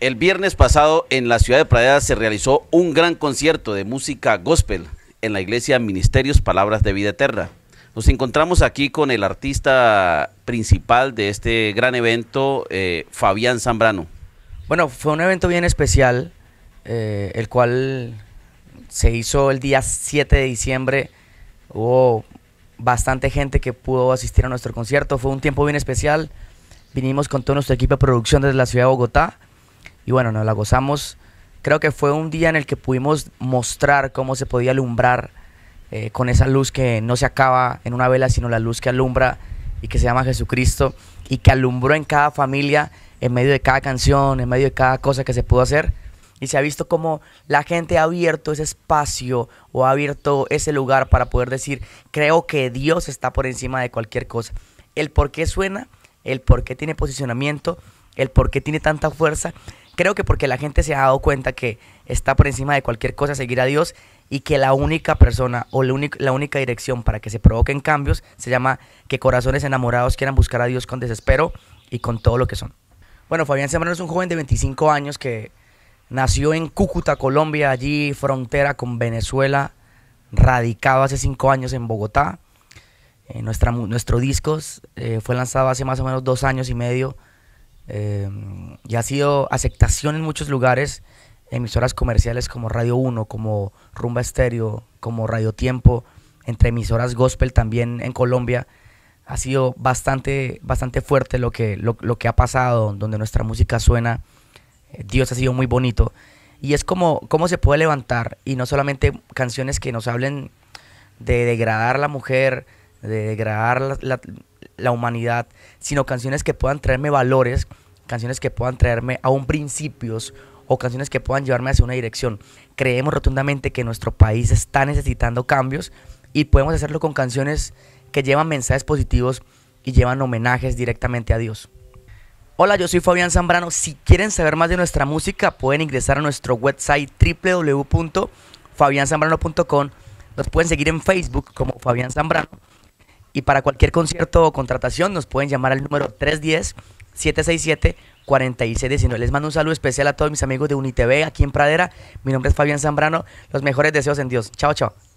El viernes pasado en la ciudad de Pradera se realizó un gran concierto de música gospel en la iglesia Ministerios Palabras de Vida Eterna. Nos encontramos aquí con el artista principal de este gran evento, eh, Fabián Zambrano. Bueno, fue un evento bien especial, eh, el cual se hizo el día 7 de diciembre. Hubo bastante gente que pudo asistir a nuestro concierto. Fue un tiempo bien especial. Vinimos con todo nuestro equipo de producción desde la ciudad de Bogotá y bueno, nos la gozamos. Creo que fue un día en el que pudimos mostrar cómo se podía alumbrar eh, con esa luz que no se acaba en una vela, sino la luz que alumbra y que se llama Jesucristo y que alumbró en cada familia, en medio de cada canción, en medio de cada cosa que se pudo hacer. Y se ha visto cómo la gente ha abierto ese espacio o ha abierto ese lugar para poder decir, creo que Dios está por encima de cualquier cosa. El por qué suena, el por qué tiene posicionamiento, el por qué tiene tanta fuerza Creo que porque la gente se ha dado cuenta que está por encima de cualquier cosa seguir a Dios y que la única persona o la, única, dirección para que se provoquen cambios se llama que corazones enamorados quieran buscar a Dios con desespero y con todo lo que son. Bueno, Fabián Sembrano es un joven de 25 años que nació en Cúcuta, Colombia, allí frontera con Venezuela, radicado hace cinco años en Bogotá. Eh, nuestra, nuestro disco eh, fue lanzado hace más o menos dos años y medio Em, y ha sido aceptación en muchos lugares, emisoras comerciales como Radio 1, como Rumba Estéreo, como Radio Tiempo, entre emisoras gospel también en Colombia. Ha sido bastante, bastante fuerte lo que, lo, que ha pasado, donde nuestra música suena. Eh, Dios ha sido muy bonito. Y es como cómo se puede levantar, y no solamente canciones que nos hablen de degradar la mujer, de degradar la, la humanidad, sino canciones que puedan traerme valores, canciones que puedan traerme aún principios o canciones que puedan llevarme hacia una dirección. Creemos rotundamente que nuestro país está necesitando cambios y podemos hacerlo con canciones que llevan mensajes positivos y llevan homenajes directamente a Dios. Hola, yo soy Fabián Zambrano. Si quieren saber más de nuestra música, pueden ingresar a nuestro website www.fabianzambrano.com. Nos pueden seguir en Facebook como Fabián Zambrano y para cualquier concierto o contratación nos pueden llamar al número 310-767-4619. Les mando un saludo especial a todos mis amigos de UNITV aquí en Pradera. Mi nombre es Fabián Zambrano. Los mejores deseos en Dios. Chao, chao.